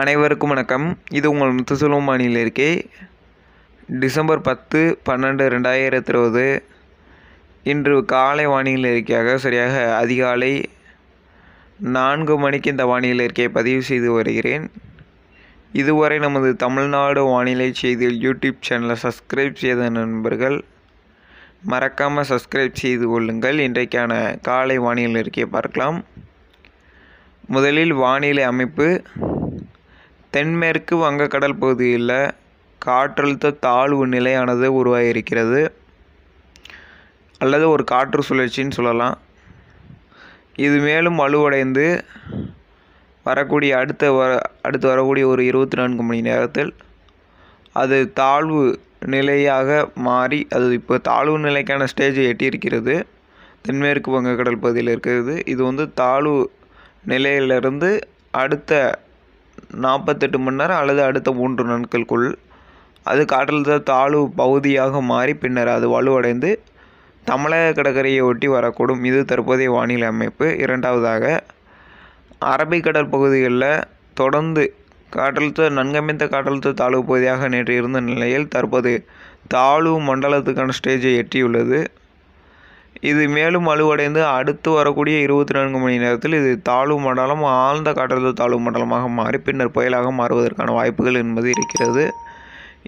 அனைவருக்கும் வணக்கம் இது உங்கள் முத்துசெல்வம் மாநில இருக்கே டிசம்பர் பத்து பன்னெண்டு ரெண்டாயிரத்தி இருபது இன்று காலை வானிலை இருக்கையாக சரியாக அதிகாலை நான்கு மணிக்கு இந்த வானிலை இருக்கையை பதிவு செய்து வருகிறேன் இதுவரை நமது தமிழ்நாடு வானிலை செய்தியில் யூடியூப் சேனலை சப்ஸ்கிரைப் செய்த நண்பர்கள் மறக்காமல் சப்ஸ்கிரைப் செய்து கொள்ளுங்கள் இன்றைக்கான காலை வானிலை இருக்கையை பார்க்கலாம் முதலில் வானிலை அமைப்பு தென்மேற்கு வங்கக்கடல் பகுதியில் காற்றழுத்த தாழ்வு நிலையானது உருவாகியிருக்கிறது அல்லது ஒரு காற்று சுழற்சின்னு சொல்லலாம் இது மேலும் வலுவடைந்து வரக்கூடிய அடுத்த வர அடுத்து வரக்கூடிய ஒரு இருபத்தி நான்கு மணி நேரத்தில் அது தாழ்வு நிலையாக மாறி அது இப்போ தாழ்வு நிலைக்கான ஸ்டேஜை எட்டியிருக்கிறது தென்மேற்கு வங்கக்கடல் பகுதியில் இருக்கிறது இது வந்து தாழ்வு நிலையிலிருந்து அடுத்த நாற்பத்தெட்டு மணி நேரம் அல்லது அடுத்த மூன்று நாட்களுக்குள் அது காற்றழுத்த தாழ்வு பகுதியாக மாறி பின்னர் அது வலுவடைந்து தமிழக கடற்கரையை ஒட்டி வரக்கூடும் இது தற்போதைய வானிலை அமைப்பு இரண்டாவதாக அரபிக்கடல் பகுதிகளில் தொடர்ந்து காற்றழுத்த நன்கமைந்த காற்றழுத்த தாழ்வு பகுதியாக நேற்று இருந்த நிலையில் தற்போது தாழ்வு மண்டலத்துக்கான ஸ்டேஜை எட்டியுள்ளது இது மேலும் வலுவடைந்து அடுத்து வரக்கூடிய இருபத்தி நான்கு மணி நேரத்தில் இது தாழ்வு மண்டலம் ஆழ்ந்த காற்றழுத்த தாழ்வு மண்டலமாக மாறி பின்னர் புயலாக மாறுவதற்கான வாய்ப்புகள் என்பது இருக்கிறது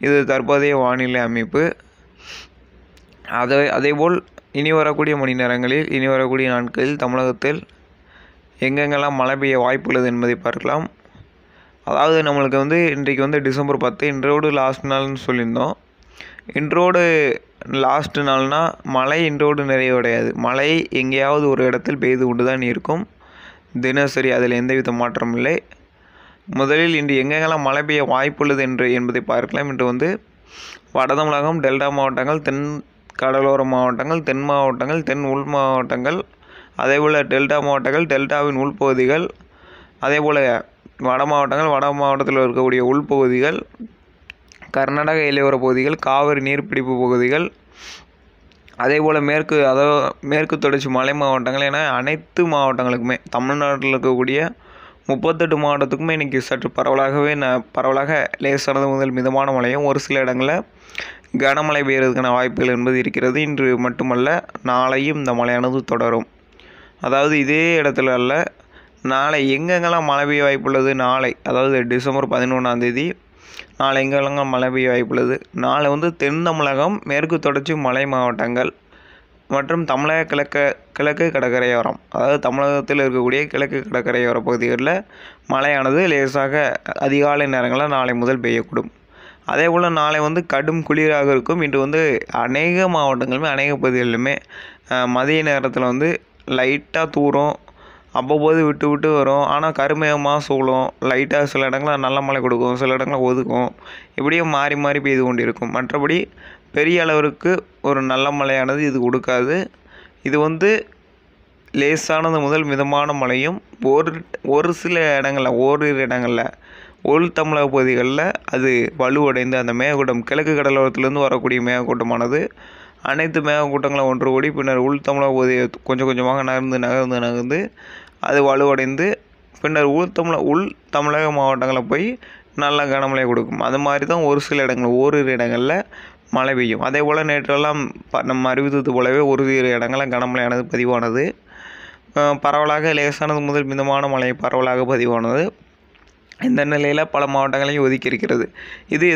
இது தற்போதைய வானிலை அமைப்பு அதை அதேபோல் இனி வரக்கூடிய மணி நேரங்களில் இனி வரக்கூடிய நாட்களில் தமிழகத்தில் எங்கெங்கெல்லாம் மழை பெய்ய வாய்ப்பு உள்ளது என்பதை பார்க்கலாம் அதாவது நம்மளுக்கு வந்து இன்றைக்கு வந்து டிசம்பர் பத்து இன்றோடு லாஸ்ட் நாள்னு சொல்லியிருந்தோம் இன்றோடு லாஸ்ட்டு நாள்னால் மழை இன்றோடு நிறைவடையாது மழை எங்கேயாவது ஒரு இடத்தில் பெய்து கொண்டு தான் இருக்கும் தினசரி அதில் எந்தவித மாற்றமும் இல்லை முதலில் இன்று எங்கெங்கெல்லாம் மழை பெய்ய வாய்ப்புள்ளது என்று என்பதை பார்க்கலாம் இன்று வந்து வடதமிழகம் டெல்டா மாவட்டங்கள் தென் கடலோர மாவட்டங்கள் தென் மாவட்டங்கள் தென் உள் மாவட்டங்கள் அதேபோல் டெல்டா மாவட்டங்கள் டெல்டாவின் உள்பகுதிகள் அதேபோல் வட மாவட்டங்கள் வட மாவட்டத்தில் இருக்கக்கூடிய உள்பகுதிகள் கர்நாடக இலையோர பகுதிகள் காவிரி நீர்பிடிப்பு பகுதிகள் அதே போல் மேற்கு அதாவது மேற்கு தொடர்ச்சி மலை மாவட்டங்கள் என அனைத்து மாவட்டங்களுக்குமே தமிழ்நாட்டில் இருக்கக்கூடிய முப்பத்தெட்டு மாவட்டத்துக்குமே இன்றைக்கி சற்று பரவலாகவே ந பரவலாக லேசானது முதல் மிதமான மழையும் ஒரு சில இடங்களில் கனமழை பெய்யறதுக்கான வாய்ப்புகள் என்பது இருக்கிறது இன்று மட்டுமல்ல நாளையும் இந்த மழையானது தொடரும் அதாவது இதே இடத்துல அல்ல நாளை எங்கெங்கெல்லாம் மழை பெய்ய வாய்ப்புள்ளது நாளை அதாவது டிசம்பர் பதினொன்றாந்தேதி நாளை எங்கெல்லாம் மழை பெய்ய வாய்ப்புள்ளது நாளை வந்து தென் தமிழகம் மேற்கு தொடர்ச்சி மலை மாவட்டங்கள் மற்றும் தமிழக கிழக்கு கிழக்கு கடற்கரையோரம் அதாவது தமிழகத்தில் இருக்கக்கூடிய கிழக்கு கடற்கரையோர பகுதிகளில் மழையானது லேசாக அதிகாலை நேரங்களில் நாளை முதல் பெய்யக்கூடும் அதே போல் நாளை வந்து கடும் குளிராக இருக்கும் இன்று வந்து அநேக மாவட்டங்களுமே அநேக பகுதிகளிலுமே மதிய நேரத்தில் வந்து லைட்டாக தூரம் அவ்வப்போது விட்டு விட்டு வரும் ஆனால் கருமேகமாக சூழும் லைட்டாக சில இடங்களில் நல்ல மழை கொடுக்கும் சில இடங்களில் ஒதுக்கும் இப்படியே மாறி மாறி பெய்து கொண்டு இருக்கும் மற்றபடி பெரிய அளவிற்கு ஒரு நல்ல மழையானது இது கொடுக்காது இது வந்து லேசானது முதல் மிதமான மழையும் ஒரு ஒரு சில இடங்களில் ஓரிரு இடங்களில் உள் தமிழக பகுதிகளில் அது வலுவடைந்து அந்த மேகக்கூட்டம் கிழக்கு கடலோரத்துலேருந்து வரக்கூடிய மேகக்கூட்டமானது அனைத்து மேகக்கூட்டங்களும் ஒன்று கூடி பின்னர் உள் தமிழக பகுதியை கொஞ்சம் கொஞ்சமாக நகர்ந்து நகர்ந்து நகர்ந்து அது வலுவடைந்து பின்னர் உள் தமிழ உள் தமிழக மாவட்டங்களில் போய் நல்ல கனமழை கொடுக்கும் அது மாதிரி தான் ஒரு சில இடங்கள் ஓரிரு இடங்களில் மழை பெய்யும் அதே போல் நேற்றெல்லாம் நம்ம அறிவித்தது போலவே ஒரு சிறு இடங்களில் கனமழையானது பதிவானது பரவலாக லேசானது முதல் மிதமான மழை பரவலாக பதிவானது இந்த நிலையில் பல மாவட்டங்களையும் ஒதுக்கி இருக்கிறது இது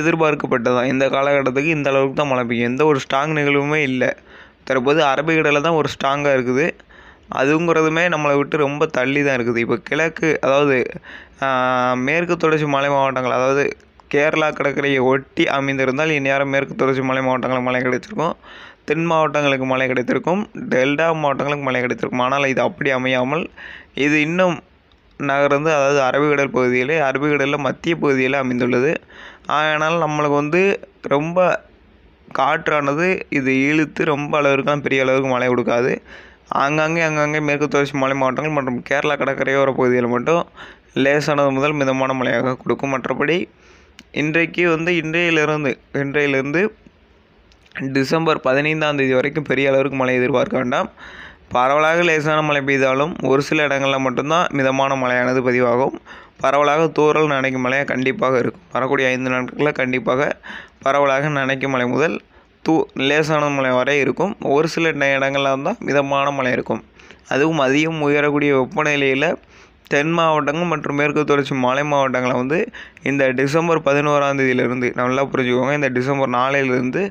தான் இந்த காலகட்டத்துக்கு இந்த அளவுக்கு தான் மழை பெய்யும் எந்த ஒரு ஸ்ட்ராங் நிகழ்வுமே இல்லை தற்போது அரபிக்கடலில் தான் ஒரு ஸ்ட்ராங்காக இருக்குது அதுங்கிறதுமே நம்மளை விட்டு ரொம்ப தள்ளி தான் இருக்குது இப்போ கிழக்கு அதாவது மேற்கு தொடர்ச்சி மலை மாவட்டங்கள் அதாவது கேரளா கடற்கரையை ஒட்டி அமைந்திருந்தால் இந்நேரம் மேற்கு தொடர்ச்சி மலை மாவட்டங்களுக்கு மழை கிடைச்சிருக்கும் தென் மாவட்டங்களுக்கு மழை கிடைத்திருக்கும் டெல்டா மாவட்டங்களுக்கு மழை கிடைத்திருக்கும் ஆனால் இது அப்படி அமையாமல் இது இன்னும் நகர்ந்து அதாவது அரபிக்கடல் பகுதியிலே அரபிக்கடலில் மத்திய பகுதியில் அமைந்துள்ளது ஆனால் நம்மளுக்கு வந்து ரொம்ப காற்றானது இது இழுத்து ரொம்ப அளவிற்கு பெரிய அளவுக்கு மழை கொடுக்காது ஆங்காங்கே அங்கங்கே மேற்கு தொடர்ச்சி மலை மாவட்டங்கள் மற்றும் கேரளா கடற்கரையோர பகுதியில் மட்டும் லேசானது முதல் மிதமான மழையாக கொடுக்கும் மற்றபடி இன்றைக்கு வந்து இன்றையிலிருந்து இன்றையிலிருந்து டிசம்பர் பதினைந்தாம் தேதி வரைக்கும் பெரிய அளவிற்கு மழை எதிர்பார்க்க வேண்டாம் பரவலாக லேசான மழை பெய்தாலும் ஒரு சில இடங்களில் மட்டும்தான் மிதமான மழையானது பதிவாகும் பரவலாக தூரல் நனைக்கும் மழையாக கண்டிப்பாக இருக்கும் வரக்கூடிய ஐந்து நாட்களில் கண்டிப்பாக பரவலாக நனைக்கும் மழை முதல் தூ லேசான மழை வரை இருக்கும் ஒரு சில இடங்களில் தான் மிதமான மழை இருக்கும் அதுவும் அதிகம் உயரக்கூடிய வெப்பநிலையில் தென் மாவட்டங்கள் மற்றும் மேற்கு தொடர்ச்சி மலை மாவட்டங்களை வந்து இந்த டிசம்பர் பதினோராம் தேதியிலிருந்து நல்லா புரிஞ்சுக்கோங்க இந்த டிசம்பர் நாளையிலிருந்து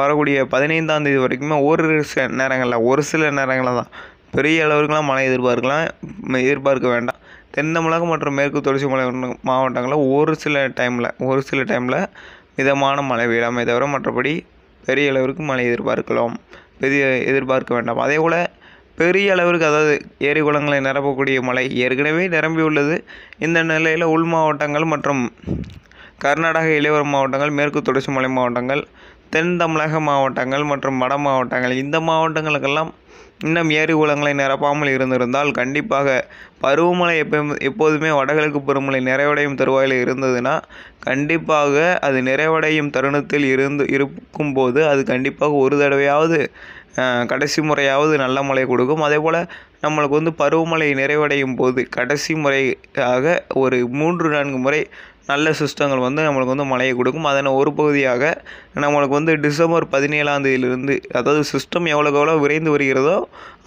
வரக்கூடிய பதினைந்தாம் தேதி வரைக்குமே ஒரு சில நேரங்களில் ஒரு சில நேரங்களில் தான் பெரிய அளவுக்குலாம் மழை எதிர்பார்க்கலாம் எதிர்பார்க்க வேண்டாம் தென் தமிழகம் மற்றும் மேற்கு தொடர்ச்சி மலை மாவட்டங்களில் ஒரு சில டைமில் ஒரு சில டைமில் மிதமான மழை பெய்யலாமே தவிர மற்றபடி பெரிய அளவிற்கு மழை எதிர்பார்க்கலாம் பெரிய எதிர்பார்க்க வேண்டாம் அதே போல் பெரிய அளவிற்கு அதாவது ஏரி குளங்களை நிரப்பக்கூடிய மழை ஏற்கனவே நிரம்பியுள்ளது இந்த நிலையில் உள் மாவட்டங்கள் மற்றும் கர்நாடக இளையோர மாவட்டங்கள் மேற்கு தொடர்ச்சி மலை மாவட்டங்கள் தென் தமிழக மாவட்டங்கள் மற்றும் வட மாவட்டங்கள் இந்த மாவட்டங்களுக்கெல்லாம் இன்னும் ஏரி குளங்களை நிரப்பாமல் இருந்திருந்தால் கண்டிப்பாக பருவமழை எப்போ எப்போதுமே வடகிழக்கு பருவமழை நிறைவடையும் தருவாயில் இருந்ததுன்னா கண்டிப்பாக அது நிறைவடையும் தருணத்தில் இருந்து இருக்கும்போது அது கண்டிப்பாக ஒரு தடவையாவது கடைசி முறையாவது நல்ல மழை கொடுக்கும் அதே போல் நம்மளுக்கு வந்து பருவமழை நிறைவடையும் போது கடைசி முறையாக ஒரு மூன்று நான்கு முறை நல்ல சிஸ்டங்கள் வந்து நம்மளுக்கு வந்து மழையை கொடுக்கும் அதன் ஒரு பகுதியாக நம்மளுக்கு வந்து டிசம்பர் பதினேழாம் தேதியிலிருந்து அதாவது சிஸ்டம் எவ்வளோக்கு எவ்வளோ விரைந்து வருகிறதோ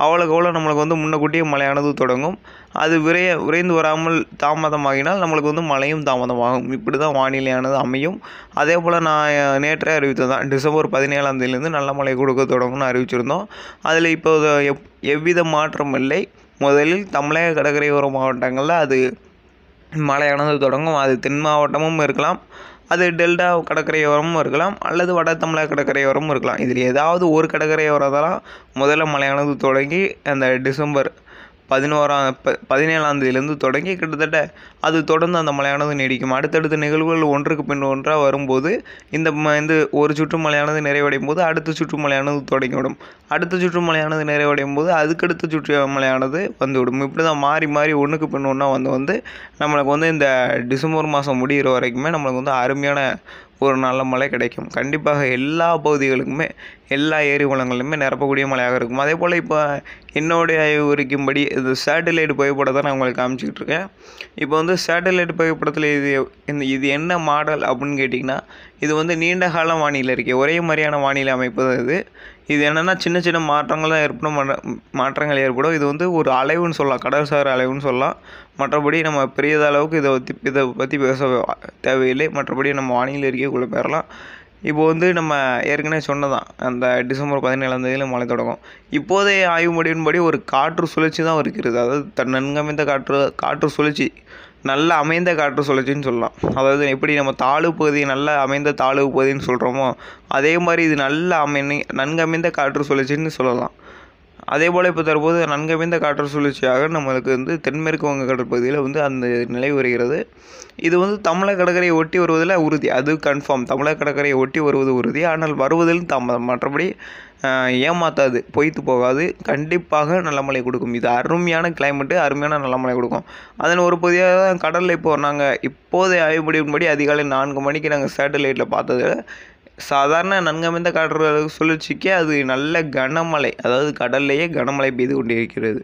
அவ்வளோக்கு எவ்வளோ நம்மளுக்கு வந்து முன்னக்கூட்டியே மழையானது தொடங்கும் அது விரைய விரைந்து வராமல் தாமதமாகினால் நம்மளுக்கு வந்து மழையும் தாமதமாகும் இப்படி தான் வானிலையானது அமையும் அதே போல் நான் நேற்றே அறிவித்ததான் டிசம்பர் பதினேழாம் தேதியிலேருந்து நல்ல மழை கொடுக்க தொடங்கும்னு அறிவிச்சிருந்தோம் அதில் இப்போது எவ் எவ்வித மாற்றம் இல்லை முதலில் தமிழக கடற்கரையோர மாவட்டங்களில் அது மழையானது தொடங்கும் அது தென் மாவட்டமும் இருக்கலாம் அது டெல்டா கடற்கரையோரமும் இருக்கலாம் அல்லது வட தமிழக கடற்கரையோரமும் இருக்கலாம் இதில் ஏதாவது ஒரு கடற்கரையோரம் தான் முதல்ல மழையானது தொடங்கி அந்த டிசம்பர் பதினோராம் பதினேழாம் பதினேழாந்தேதியிலேருந்து தொடங்கி கிட்டத்தட்ட அது தொடர்ந்து அந்த மழையானது நீடிக்கும் அடுத்தடுத்த நிகழ்வுகள் ஒன்றுக்கு பின் ஒன்றாக வரும்போது இந்த ம இந்த ஒரு சுற்று மழையானது நிறைவடையும் போது அடுத்த சுற்று மழையானது தொடங்கிவிடும் அடுத்த சுற்று மழையானது நிறைவடையும் போது அதுக்கடுத்த சுற்று மழையானது வந்துவிடும் இப்படி தான் மாறி மாறி ஒன்றுக்கு பின் ஒன்றா வந்து வந்து நம்மளுக்கு வந்து இந்த டிசம்பர் மாதம் முடிகிற வரைக்குமே நம்மளுக்கு வந்து அருமையான ஒரு நல்ல மழை கிடைக்கும் கண்டிப்பாக எல்லா பகுதிகளுக்குமே எல்லா ஏரி வளங்களுமே நிரப்பக்கூடிய மழையாக இருக்கும் அதே போல் இப்போ என்னுடைய விவரிக்கும்படி இது சேட்டலைட் புகைப்படத்தை நான் உங்களுக்கு காமிச்சிக்கிட்டு இருக்கேன் இப்போ வந்து சேட்டலைட் புகைப்படத்தில் இது இந்த இது என்ன மாடல் அப்படின்னு கேட்டிங்கன்னா இது வந்து நீண்ட கால வானிலை இருக்கு ஒரே மாதிரியான வானிலை அமைப்பு தான் இது இது என்னென்னா சின்ன சின்ன மாற்றங்கள் தான் ஏற்படும் மாற்றங்கள் ஏற்படும் இது வந்து ஒரு அலைவுன்னு சொல்லலாம் கடல்சார் அலைவுன்னு சொல்லலாம் மற்றபடி நம்ம பெரியதளவுக்கு இதை பற்றி இதை பற்றி பேச தேவையில்லை மற்றபடி நம்ம வானிலை இருக்கைக்குள்ளே பெறலாம் இப்போ வந்து நம்ம ஏற்கனவே சொன்னதான் அந்த டிசம்பர் பதினேழாம் தேதியில் மழை தொடங்கும் இப்போதைய ஆய்வு முடிவின்படி ஒரு காற்று சுழற்சி தான் இருக்கிறது அதாவது தன் நன்கமைந்த காற்று காற்று சுழற்சி நல்ல அமைந்த காற்று சுழற்சின்னு சொல்லலாம் அதாவது எப்படி நம்ம தாழ்வு பகுதி நல்ல அமைந்த தாழ்வு பகுதின்னு சொல்கிறோமோ அதே மாதிரி இது நல்ல அமை நன்கு அமைந்த காற்று சுழற்சின்னு சொல்லலாம் அதே போல் இப்போ தற்போது நன்கமைந்த காற்று சுழற்சியாக நம்மளுக்கு வந்து தென்மேற்கு வங்க கடற்பகுதியில் வந்து அந்த நிலை வருகிறது இது வந்து தமிழக கடற்கரையை ஒட்டி வருவதில் உறுதி அது கன்ஃபார்ம் தமிழக கடற்கரையை ஒட்டி வருவது உறுதி ஆனால் வருவதில் தாமதம் மற்றபடி ஏமாத்தாது பொய்த்து போகாது கண்டிப்பாக நல்ல மழை கொடுக்கும் இது அருமையான கிளைமேட்டு அருமையான நல்ல மழை கொடுக்கும் அதன் ஒரு பகுதியாக தான் கடலில் இப்போ நாங்கள் இப்போதைய ஆய்வுபடியின்படி அதிகாலை நான்கு மணிக்கு நாங்கள் சேட்டலைட்டில் பார்த்ததில் சாதாரண நன்கமைந்த காற்று சுழற்சிக்கு அது நல்ல கனமழை அதாவது கடல்லையே கனமழை பெய்து கொண்டிருக்கிறது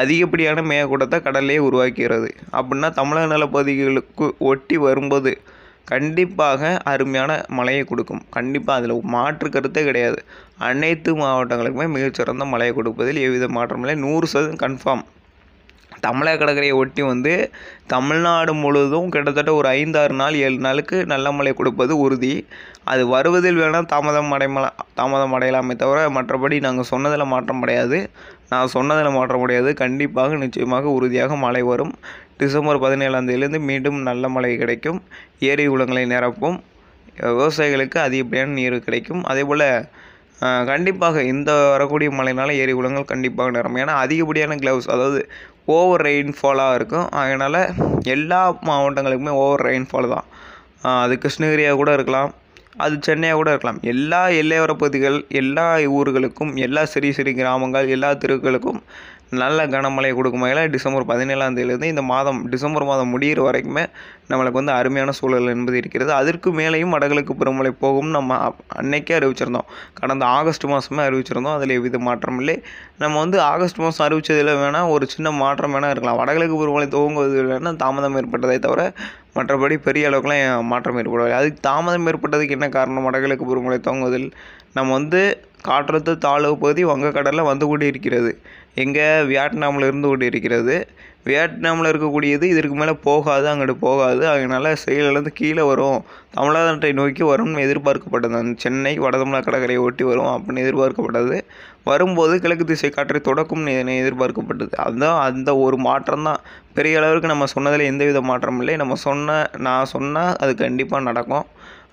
அதிகப்படியான மேகக்கூட்டத்தை கடல்லையே உருவாக்கிறது அப்படின்னா தமிழக நிலப்பகுதிகளுக்கு ஒட்டி வரும்போது கண்டிப்பாக அருமையான மழையை கொடுக்கும் கண்டிப்பாக அதில் மாற்று கருத்தே கிடையாது அனைத்து மாவட்டங்களுக்குமே மிகச்சிறந்த மழையை கொடுப்பதில் எவ்வித மாற்றமில்லை நூறு சதவீதம் கன்ஃபார்ம் தமிழக கடற்கரையை ஒட்டி வந்து தமிழ்நாடு முழுவதும் கிட்டத்தட்ட ஒரு ஐந்தாறு நாள் ஏழு நாளுக்கு நல்ல மழை கொடுப்பது உறுதி அது வருவதில் வேணால் தாமதம் அடைமலாம் தாமதம் அடையலாமே தவிர மற்றபடி நாங்கள் சொன்னதில் மாற்றம் கிடையாது நான் சொன்னதில் மாற்றம் கிடையாது கண்டிப்பாக நிச்சயமாக உறுதியாக மழை வரும் டிசம்பர் பதினேழாம் தேதியிலேருந்து மீண்டும் நல்ல மழை கிடைக்கும் ஏரி குளங்களை நிரப்பும் விவசாயிகளுக்கு அதிகப்படியான நீர் கிடைக்கும் அதே போல் கண்டிப்பாக இந்த வரக்கூடிய மழைனால ஏரி குளங்கள் கண்டிப்பாக நிரம்பும் ஏன்னா அதிகப்படியான க்ளவுஸ் அதாவது ஓவர் ரெயின்ஃபாலாக இருக்கும் அதனால் எல்லா மாவட்டங்களுக்குமே ஓவர் ரெயின்ஃபால் தான் அது கிருஷ்ணகிரியாக கூட இருக்கலாம் அது சென்னையாக கூட இருக்கலாம் எல்லா எல்லையோர பகுதிகள் எல்லா ஊர்களுக்கும் எல்லா சிறிய சிறிய கிராமங்கள் எல்லா தெருக்களுக்கும் நல்ல கனமழை கொடுக்கும் வகையில் டிசம்பர் பதினேழாம் தேதியிலேருந்து இந்த மாதம் டிசம்பர் மாதம் முடிகிற வரைக்குமே நம்மளுக்கு வந்து அருமையான சூழல் என்பது இருக்கிறது அதற்கு மேலேயும் வடகிழக்கு பருவமழை போகும் நம்ம அன்னைக்கே அறிவிச்சிருந்தோம் கடந்த ஆகஸ்ட் மாதமே அறிவிச்சிருந்தோம் அதில் எவ்வித மாற்றம் இல்லை நம்ம வந்து ஆகஸ்ட் மாதம் அறிவித்ததில் வேணால் ஒரு சின்ன மாற்றம் வேணால் இருக்கலாம் வடகிழக்கு பருவமழை துவங்குவது வேணால் தாமதம் ஏற்பட்டதை தவிர மற்றபடி பெரிய அளவுக்குலாம் மாற்றம் ஏற்படவில்லை அதுக்கு தாமதம் ஏற்பட்டதுக்கு என்ன காரணம் வடகிழக்கு பருவமழை துவங்குவதில் நம்ம வந்து காற்றழுத்த தாழ்வு பகுதி வங்கக்கடலில் வந்து கூடி இருக்கிறது எங்கே வியட்நாமில் இருந்து கொண்டு இருக்கிறது வியட்நாமில் இருக்கக்கூடியது இதற்கு மேலே போகாது அங்கிட்டு போகாது அதனால் செயலிலேருந்து கீழே வரும் தமிழ்நாட்டை நோக்கி வரும்னு எதிர்பார்க்கப்பட்டது அந்த சென்னை வடதமலை கடற்கரையை ஒட்டி வரும் அப்படின்னு எதிர்பார்க்கப்பட்டது வரும்போது கிழக்கு திசை காற்றை தொடக்கும் எதிர்பார்க்கப்பட்டது அதுதான் அந்த ஒரு மாற்றம் தான் பெரிய அளவுக்கு நம்ம சொன்னதில் எந்தவித மாற்றமும் இல்லை நம்ம சொன்ன நான் சொன்னால் அது கண்டிப்பாக நடக்கும்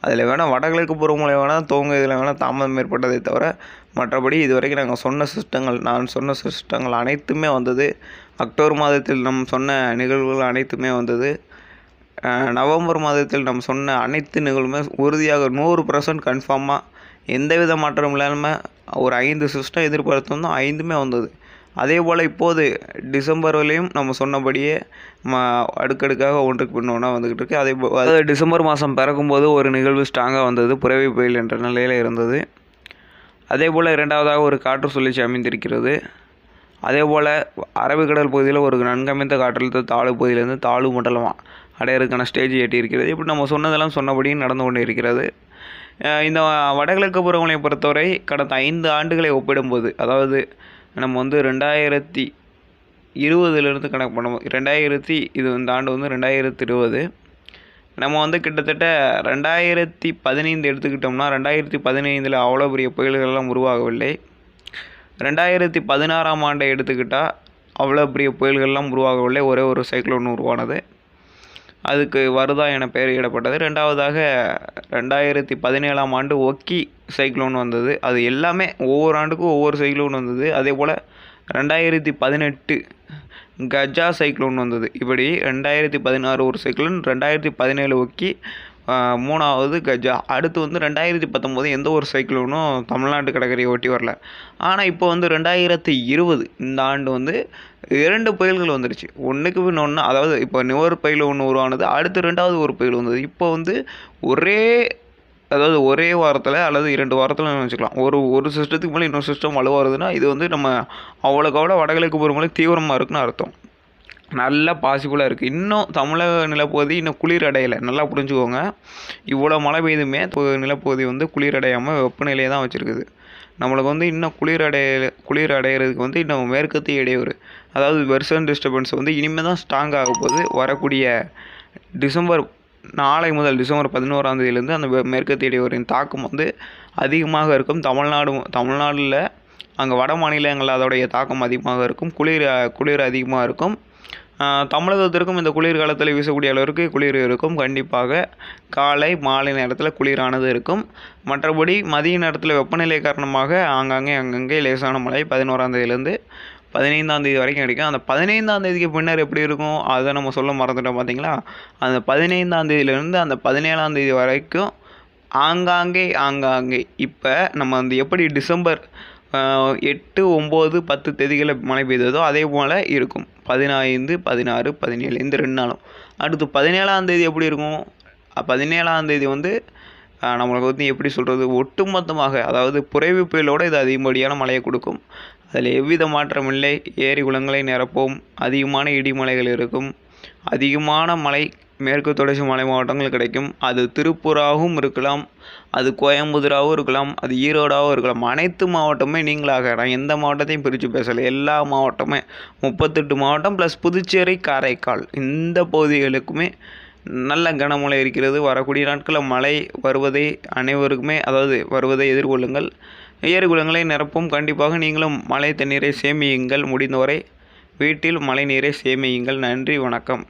அதில் வேணால் வடகிழக்கு பருவமழை வேணால் தூங்க இதில் வேணால் தாமதம் ஏற்பட்டதை தவிர மற்றபடி இதுவரைக்கும் நாங்கள் சொன்ன சிஸ்டங்கள் நான் சொன்ன சிஸ்டங்கள் அனைத்துமே வந்தது அக்டோபர் மாதத்தில் நம் சொன்ன நிகழ்வுகள் அனைத்துமே வந்தது நவம்பர் மாதத்தில் நாம் சொன்ன அனைத்து நிகழ்வுமே உறுதியாக நூறு பர்சன்ட் கன்ஃபார்மாக எந்தவித மாற்றம் இல்லாமல் ஒரு ஐந்து சிஸ்டம் எதிர்பார்த்தோம்னா ஐந்துமே வந்தது அதே போல் இப்போது டிசம்பர் வரையும் நம்ம சொன்னபடியே ம அடுக்கடுக்காக ஒன்றுக்கு பின்னா வந்துக்கிட்டு இருக்குது அதே அதாவது டிசம்பர் மாதம் பிறக்கும்போது ஒரு நிகழ்வு ஸ்ட்ராங்காக வந்தது புறவை புயல் என்ற நிலையில் இருந்தது அதே போல் இரண்டாவதாக ஒரு காற்று சுழற்சி அமைந்திருக்கிறது அதே போல் அரபிக்கடல் பகுதியில் ஒரு நன்கமைந்த காற்றழுத்த தாழ்வு பகுதியிலேருந்து தாழ்வு மண்டலம் அடையிறதுக்கான ஸ்டேஜ் எட்டியிருக்கிறது இப்படி நம்ம சொன்னதெல்லாம் சொன்னபடியும் நடந்து கொண்டு இருக்கிறது இந்த வடகிழக்கு புறங்களை பொறுத்தவரை கடந்த ஐந்து ஆண்டுகளை ஒப்பிடும்போது அதாவது நம்ம வந்து ரெண்டாயிரத்தி இருபதுலேருந்து கணக்கு பண்ணுவோம் ரெண்டாயிரத்தி இது இந்த ஆண்டு வந்து ரெண்டாயிரத்தி இருபது நம்ம வந்து கிட்டத்தட்ட ரெண்டாயிரத்தி பதினைந்து எடுத்துக்கிட்டோம்னா ரெண்டாயிரத்தி பதினைந்தில் அவ்வளோ பெரிய புயல்கள்லாம் உருவாகவில்லை ரெண்டாயிரத்தி பதினாறாம் ஆண்டை எடுத்துக்கிட்டால் அவ்வளோ பெரிய புயல்கள்லாம் உருவாகவில்லை ஒரே ஒரு சைக்ளோன் உருவானது அதுக்கு வருதா என பெயரிடப்பட்டது ரெண்டாவதாக ரெண்டாயிரத்தி பதினேழாம் ஆண்டு ஒக்கி சைக்ளோன் வந்தது அது எல்லாமே ஒவ்வொரு ஆண்டுக்கும் ஒவ்வொரு சைக்ளோன் வந்தது அதே போல் ரெண்டாயிரத்தி பதினெட்டு கஜா சைக்ளோன் வந்தது இப்படி ரெண்டாயிரத்தி பதினாறு ஒரு சைக்ளோன் ரெண்டாயிரத்தி பதினேழு ஒக்கி மூணாவது கஜா அடுத்து வந்து ரெண்டாயிரத்தி பத்தொம்போது எந்த ஒரு சைக்ளோனும் தமிழ்நாட்டு கடற்கரையை ஒட்டி வரல ஆனால் இப்போ வந்து ரெண்டாயிரத்தி இருபது இந்த ஆண்டு வந்து இரண்டு புயல்கள் வந்துடுச்சு ஒன்றுக்கு பின் ஒன்று அதாவது இப்போ நிவர் புயல் ஒன்று உருவானது அடுத்து ரெண்டாவது ஒரு புயல் வந்தது இப்போ வந்து ஒரே அதாவது ஒரே வாரத்தில் அல்லது இரண்டு வாரத்தில் வச்சுக்கலாம் ஒரு ஒரு சிஸ்டத்துக்கு மேலே இன்னொரு சிஸ்டம் வலுவாகுதுன்னா இது வந்து நம்ம அவ்வளோக்கு அவ்வளோ வடகிழக்கு பருவமழை தீவிரமாக இருக்குன்னு அர்த்தம் நல்லா பாசிபிளாக இருக்குது இன்னும் தமிழக நிலப்பகுதி இன்னும் குளிர் அடையலை நல்லா புரிஞ்சுக்கோங்க இவ்வளோ மழை பெய்துமே நிலப்பகுதி வந்து குளிர் அடையாமல் வெப்பநிலையை தான் வச்சுருக்குது நம்மளுக்கு வந்து இன்னும் குளிர் அடைய குளிர் அடையிறதுக்கு வந்து இன்னும் மேற்கத்திய இடையூறு அதாவது வெர்சன் டிஸ்டர்பன்ஸ் வந்து இனிமேல் தான் ஸ்ட்ராங் ஆக போகுது வரக்கூடிய டிசம்பர் நாளை முதல் டிசம்பர் பதினோராம் தேதியிலேருந்து அந்த மேற்கத்திய இடையூறின் தாக்கம் வந்து அதிகமாக இருக்கும் தமிழ்நாடு தமிழ்நாட்டில் அங்கே வட மாநிலங்கள் அதோடைய தாக்கம் அதிகமாக இருக்கும் குளிர் குளிர் அதிகமாக இருக்கும் தமிழகத்திற்கும் இந்த குளிர்காலத்தில் வீசக்கூடிய அளவிற்கு குளிர் இருக்கும் கண்டிப்பாக காலை மாலை நேரத்தில் குளிரானது இருக்கும் மற்றபடி மதிய நேரத்தில் வெப்பநிலை காரணமாக ஆங்காங்கே அங்கங்கே லேசான மழை பதினோராந்தேதியிலேருந்து பதினைந்தாம் தேதி வரைக்கும் கிடைக்கும் அந்த பதினைந்தாம் தேதிக்கு பின்னர் எப்படி இருக்கும் அதை நம்ம சொல்ல மறந்துட்டோம் பார்த்தீங்களா அந்த பதினைந்தாம் தேதியிலேருந்து அந்த பதினேழாம் தேதி வரைக்கும் ஆங்காங்கே ஆங்காங்கே இப்போ நம்ம வந்து எப்படி டிசம்பர் எட்டு ஒம்பது பத்து தேதிகளில் மழை பெய்ததோ அதே போல் இருக்கும் பதினைந்து பதினாறு பதினேழு இந்த ரெண்டு நாளும் அடுத்து பதினேழாம் தேதி எப்படி இருக்கும் பதினேழாம் தேதி வந்து நம்மளுக்கு வந்து எப்படி சொல்கிறது ஒட்டுமொத்தமாக அதாவது புரைவு புயலோடு இது அதிகப்படியான மழையை கொடுக்கும் அதில் எவ்வித மாற்றமில்லை ஏரி குளங்களை நிரப்பவும் அதிகமான இடிமலைகள் இருக்கும் அதிகமான மழை மேற்கு தொடர்ச்சி மலை மாவட்டங்கள் கிடைக்கும் அது திருப்பூராகவும் இருக்கலாம் அது கோயம்புத்தூராகவும் இருக்கலாம் அது ஈரோடாகவும் இருக்கலாம் அனைத்து மாவட்டமே நீங்களாக நான் எந்த மாவட்டத்தையும் பிரித்து பேசலை எல்லா மாவட்டமே முப்பத்தெட்டு மாவட்டம் ப்ளஸ் புதுச்சேரி காரைக்கால் இந்த பகுதிகளுக்குமே நல்ல கனமழை இருக்கிறது வரக்கூடிய நாட்களில் மழை வருவதை அனைவருக்குமே அதாவது வருவதை எதிர்கொள்ளுங்கள் ஏறுகுளங்களை நிரப்பும் கண்டிப்பாக நீங்களும் மழை தண்ணீரை சேமியுங்கள் முடிந்தவரை வீட்டில் மழை நீரை சேமியுங்கள் நன்றி வணக்கம்